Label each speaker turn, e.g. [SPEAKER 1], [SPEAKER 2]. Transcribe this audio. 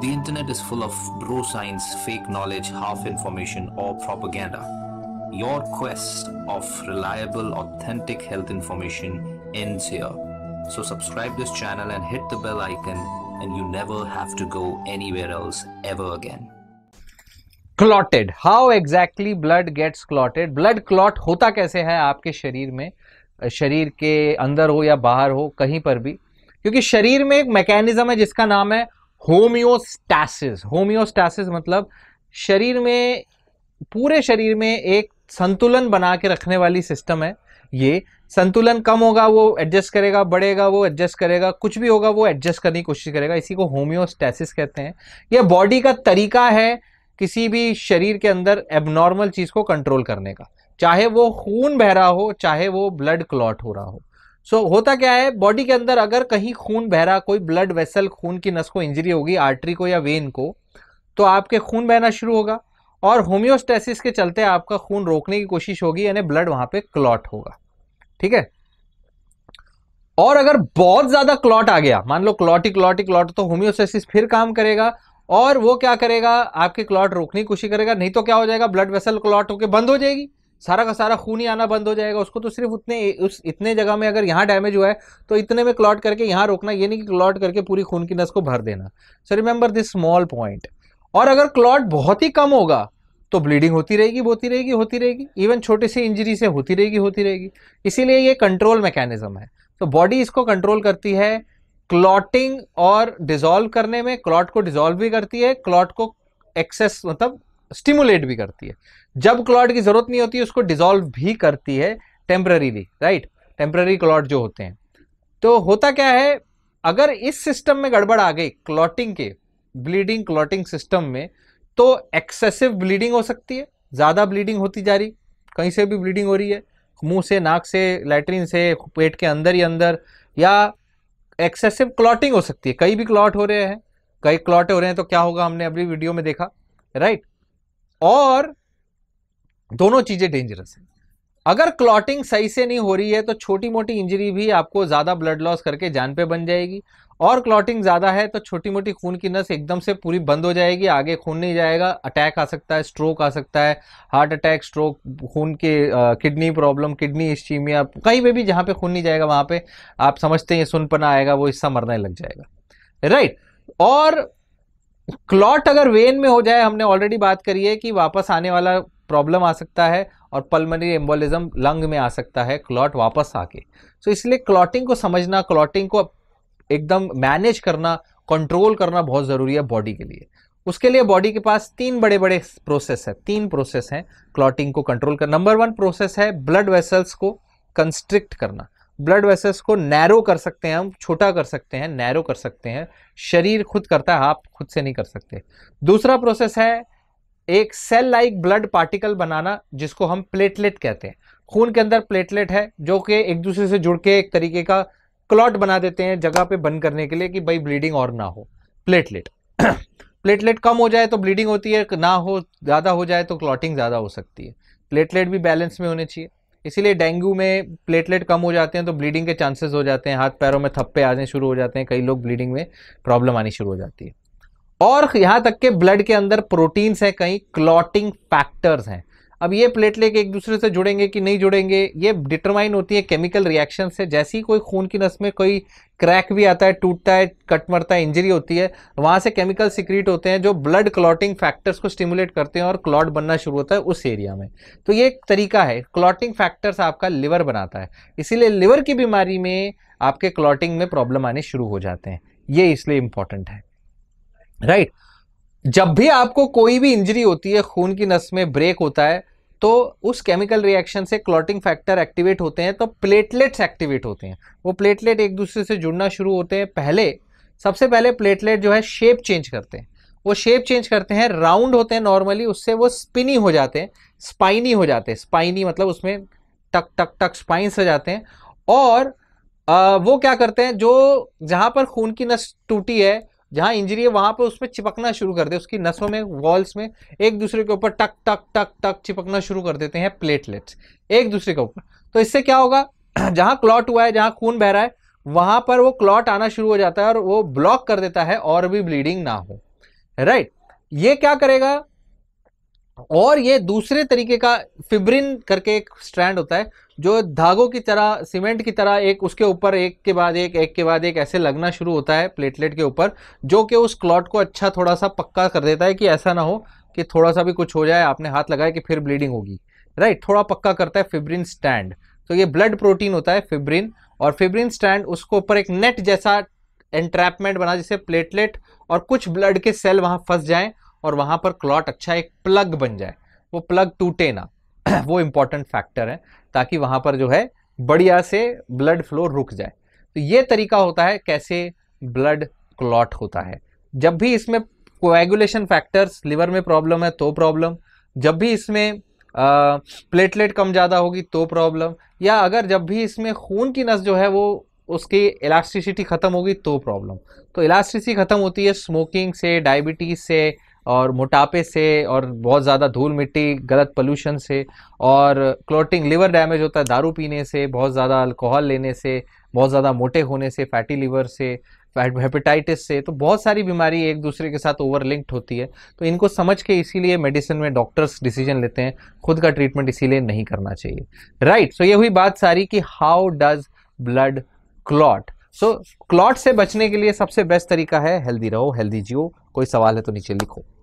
[SPEAKER 1] The internet is full of bro science, fake knowledge, half information, or propaganda. Your quest of reliable, authentic health information ends here. So subscribe this channel and hit the bell icon and you never have to go anywhere else ever again. Clotted. How exactly blood gets clotted? Blood clot होता कैसे है आपके शरीर में शरीर ke andar ho ya bahar ho, कहीं पर भी क्योंकि शरीर में एक मैकेनिज्म है जिसका नाम है होम्योस्टैसिस होम्योस्टैसिस मतलब शरीर में पूरे शरीर में एक संतुलन बना के रखने वाली सिस्टम है ये संतुलन कम होगा वो एडजस्ट करेगा बढ़ेगा वो एडजस्ट करेगा कुछ भी होगा वो एडजस्ट करने की कोशिश करेगा इसी को होम्योस्टैसिस कहते हैं यह बॉडी का तरीका है किसी भी शरीर के अंदर एबनॉर्मल चीज़ को कंट्रोल करने का चाहे वो खून बह रहा हो चाहे वो ब्लड क्लॉट हो रहा हो सो so, होता क्या है बॉडी के अंदर अगर कहीं खून बहरा कोई ब्लड वेसल खून की नस को इंजरी होगी आर्टरी को या वेन को तो आपके खून बहना शुरू होगा और होम्योस्टेसिस के चलते आपका खून रोकने की कोशिश होगी यानी ब्लड वहां पे क्लॉट होगा ठीक है और अगर बहुत ज्यादा क्लॉट आ गया मान लो क्लॉटी क्लॉटी क्लॉट तो होम्योस्टेसिस फिर काम करेगा और वो क्या करेगा आपके क्लॉट रोकने की कोशिश करेगा नहीं तो क्या हो जाएगा ब्लड वेसल क्लॉट होकर बंद हो जाएगी सारा का सारा खून ही आना बंद हो जाएगा उसको तो सिर्फ उतने उस इतने जगह में अगर यहाँ डैमेज हुआ है तो इतने में क्लॉट करके यहाँ रोकना ये नहीं कि क्लॉट करके पूरी खून की नस को भर देना so remember this small point और अगर क्लॉट बहुत ही कम होगा तो ब्लीडिंग होती रहेगी होती रहेगी होती रहेगी इवन छोटी सी इंजरी से होती रहेगी होती रहेगी इसीलिए ये कंट्रोल मैकेनिज्म है तो बॉडी इसको कंट्रोल करती है क्लॉटिंग और डिजोल्व करने में क्लॉट को डिजोल्व भी करती है क्लॉट को एक्सेस मतलब स्टिमुलेट भी करती है जब क्लॉट की ज़रूरत नहीं होती उसको डिजोल्व भी करती है टेम्प्ररीली राइट टेम्प्ररी क्लॉट जो होते हैं तो होता क्या है अगर इस सिस्टम में गड़बड़ आ गई क्लॉटिंग के ब्लीडिंग क्लॉटिंग सिस्टम में तो एक्सेसिव ब्लीडिंग हो सकती है ज़्यादा ब्लीडिंग होती जा रही कहीं से भी ब्लीडिंग हो रही है मुंह से नाक से लेटरिन से पेट के अंदर ही अंदर या एक्सेसिव क्लॉटिंग हो सकती है कई भी क्लॉट हो रहे हैं कई क्लॉट हो रहे हैं तो क्या होगा हमने अभी वीडियो में देखा राइट right? और दोनों चीजें डेंजरस है अगर क्लॉटिंग सही से नहीं हो रही है तो छोटी मोटी इंजरी भी आपको ज़्यादा ब्लड लॉस करके जान पे बन जाएगी और क्लॉटिंग ज़्यादा है तो छोटी मोटी खून की नस एकदम से पूरी बंद हो जाएगी आगे खून नहीं जाएगा अटैक आ सकता है स्ट्रोक आ सकता है हार्ट अटैक स्ट्रोक खून के किडनी प्रॉब्लम किडनी स्टीमिया कहीं पर भी जहां पे खून नहीं जाएगा वहां पर आप समझते हैं सुनपना आएगा वो हिस्सा मरने लग जाएगा राइट और क्लॉट अगर वेन में हो जाए हमने ऑलरेडी बात करी है कि वापस आने वाला प्रॉब्लम आ सकता है और पल्मनरी एम्बोलिज्म लंग में आ सकता है क्लॉट वापस आके सो so, इसलिए क्लॉटिंग को समझना क्लॉटिंग को एकदम मैनेज करना कंट्रोल करना बहुत ज़रूरी है बॉडी के लिए उसके लिए बॉडी के पास तीन बड़े बड़े प्रोसेस है तीन प्रोसेस हैं क्लॉटिंग को कंट्रोल कर नंबर वन प्रोसेस है ब्लड वेसल्स को कंस्ट्रिक्ट करना ब्लड वेसल्स को नैरो कर सकते हैं हम छोटा कर सकते हैं नैरो कर सकते हैं शरीर खुद करता है आप खुद से नहीं कर सकते दूसरा प्रोसेस है एक सेल लाइक ब्लड पार्टिकल बनाना जिसको हम प्लेटलेट कहते हैं खून के अंदर प्लेटलेट है जो कि एक दूसरे से जुड़ के एक तरीके का क्लॉट बना देते हैं जगह पे बंद करने के लिए कि भाई ब्लीडिंग और ना हो प्लेटलेट प्लेटलेट कम हो जाए तो ब्लीडिंग होती है ना हो ज़्यादा हो जाए तो क्लॉटिंग ज़्यादा हो सकती है प्लेटलेट भी बैलेंस में होने चाहिए इसीलिए डेंगू में प्लेटलेट कम हो जाते हैं तो ब्लीडिंग के चांसेस हो जाते हैं हाथ पैरों में थप्पे आने शुरू हो जाते हैं कई लोग ब्लीडिंग में प्रॉब्लम आनी शुरू हो जाती है और यहाँ तक के ब्लड के अंदर प्रोटीन्स हैं कई क्लॉटिंग फैक्टर्स हैं अब ये प्लेटलेट एक दूसरे से जुड़ेंगे कि नहीं जुड़ेंगे ये डिटरमाइन होती है केमिकल रिएक्शन से जैसे ही कोई खून की नस में कोई क्रैक भी आता है टूटता है कट मरता है इंजरी होती है वहाँ से केमिकल सिक्रीट होते हैं जो ब्लड क्लॉटिंग फैक्टर्स को स्टिमुलेट करते हैं और क्लॉट बनना शुरू होता है उस एरिया में तो ये एक तरीका है क्लॉटिंग फैक्टर्स आपका लिवर बनाता है इसीलिए लिवर की बीमारी में आपके क्लॉटिंग में प्रॉब्लम आने शुरू हो जाते हैं ये इसलिए इंपॉर्टेंट है राइट right? जब भी आपको कोई भी इंजरी होती है खून की नस में ब्रेक होता है तो उस केमिकल रिएक्शन से क्लॉटिंग फैक्टर एक्टिवेट होते हैं तो प्लेटलेट्स एक्टिवेट होते हैं वो प्लेटलेट एक दूसरे से जुड़ना शुरू होते हैं पहले सबसे पहले प्लेटलेट जो है शेप चेंज करते हैं वो शेप चेंज करते हैं राउंड होते हैं नॉर्मली उससे वो स्पिनी हो जाते हैं स्पाइनी हो जाते हैं स्पाइनी मतलब उसमें टक टक टक स्पाइन से जाते हैं और आ, वो क्या करते हैं जो जहाँ पर खून की नस टूटी है जहां इंजरी है वहां पर उस पर चिपकना शुरू कर दे उसकी नसों में वॉल्स में एक दूसरे के ऊपर टक टक टक टक चिपकना शुरू कर देते हैं प्लेटलेट्स एक दूसरे के ऊपर तो इससे क्या होगा जहां क्लॉट हुआ है जहां खून बह रहा है वहां पर वो क्लॉट आना शुरू हो जाता है और वो ब्लॉक कर देता है और भी ब्लीडिंग ना हो राइट ये क्या करेगा और ये दूसरे तरीके का फिब्रिन करके एक स्ट्रैंड होता है जो धागों की तरह सीमेंट की तरह एक उसके ऊपर एक के बाद एक एक के बाद एक ऐसे लगना शुरू होता है प्लेटलेट के ऊपर जो कि उस क्लॉट को अच्छा थोड़ा सा पक्का कर देता है कि ऐसा ना हो कि थोड़ा सा भी कुछ हो जाए आपने हाथ लगाया कि फिर ब्लीडिंग होगी राइट थोड़ा पक्का करता है फिब्रिन स्टैंड तो ये ब्लड प्रोटीन होता है फिब्रिन और फिब्रिन स्टैंड उसके ऊपर एक नेट जैसा एंट्रैपमेंट बना जिससे प्लेटलेट और कुछ ब्लड के सेल वहाँ फंस जाएँ और वहाँ पर क्लॉट अच्छा एक प्लग बन जाए वो प्लग टूटे ना वो इम्पॉर्टेंट फैक्टर है ताकि वहाँ पर जो है बढ़िया से ब्लड फ्लो रुक जाए तो ये तरीका होता है कैसे ब्लड क्लॉट होता है जब भी इसमें कोएगुलेशन फैक्टर्स लिवर में प्रॉब्लम है तो प्रॉब्लम जब भी इसमें प्लेटलेट कम ज़्यादा होगी तो प्रॉब्लम या अगर जब भी इसमें खून की नस जो है वो उसकी इलास्टिसिटी ख़त्म होगी तो प्रॉब्लम तो इलास्टिसिटी ख़त्म होती है स्मोकिंग से डायबिटीज़ से और मोटापे से और बहुत ज़्यादा धूल मिट्टी गलत पोल्यूशन से और क्लोटिंग लिवर डैमेज होता है दारू पीने से बहुत ज़्यादा अल्कोहल लेने से बहुत ज़्यादा मोटे होने से फैटी लिवर से हेपेटाइटिस से तो बहुत सारी बीमारी एक दूसरे के साथ ओवर लिंक्ड होती है तो इनको समझ के इसीलिए मेडिसिन में डॉक्टर्स डिसीजन लेते हैं खुद का ट्रीटमेंट इसीलिए नहीं करना चाहिए राइट right, सो so ये हुई बात सारी कि how does blood clot so clot से बचने के लिए सबसे बेस्ट तरीका है हेल्दी रहो हेल्दी जियो कोई सवाल है तो नीचे लिखो